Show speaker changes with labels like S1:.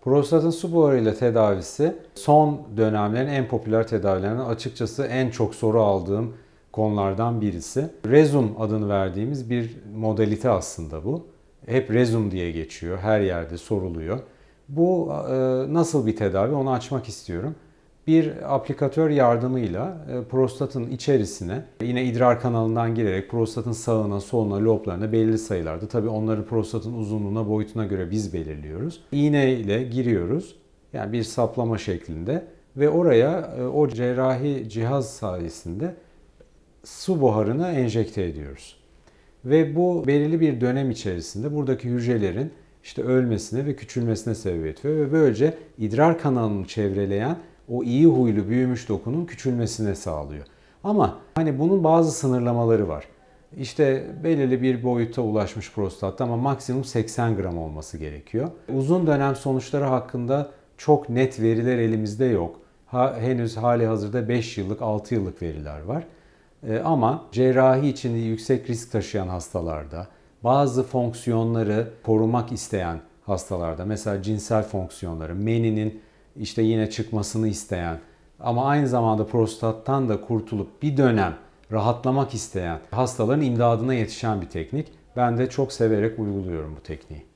S1: Prostatın su buharıyla tedavisi son dönemlerin en popüler tedavilerinden açıkçası en çok soru aldığım konulardan birisi. Rezum adını verdiğimiz bir modalite aslında bu. Hep rezum diye geçiyor, her yerde soruluyor. Bu e, nasıl bir tedavi onu açmak istiyorum bir aplikatör yardımıyla e, prostatın içerisine yine idrar kanalından girerek prostatın sağına, soluna, loblarına belli sayılarda tabii onları prostatın uzunluğuna, boyutuna göre biz belirliyoruz. İğne ile giriyoruz. Yani bir saplama şeklinde ve oraya e, o cerrahi cihaz sayesinde su buharını enjekte ediyoruz. Ve bu belirli bir dönem içerisinde buradaki hücrelerin işte ölmesine ve küçülmesine sebebiyet veriyor ve böylece idrar kanalını çevreleyen o iyi huylu büyümüş dokunun küçülmesine sağlıyor. Ama hani bunun bazı sınırlamaları var. İşte belirli bir boyuta ulaşmış prostatta ama maksimum 80 gram olması gerekiyor. Uzun dönem sonuçları hakkında çok net veriler elimizde yok. Ha, henüz hali hazırda 5 yıllık 6 yıllık veriler var. E, ama cerrahi için yüksek risk taşıyan hastalarda, bazı fonksiyonları korumak isteyen hastalarda, mesela cinsel fonksiyonları, meninin işte yine çıkmasını isteyen ama aynı zamanda prostattan da kurtulup bir dönem rahatlamak isteyen hastaların imdadına yetişen bir teknik. Ben de çok severek uyguluyorum bu tekniği.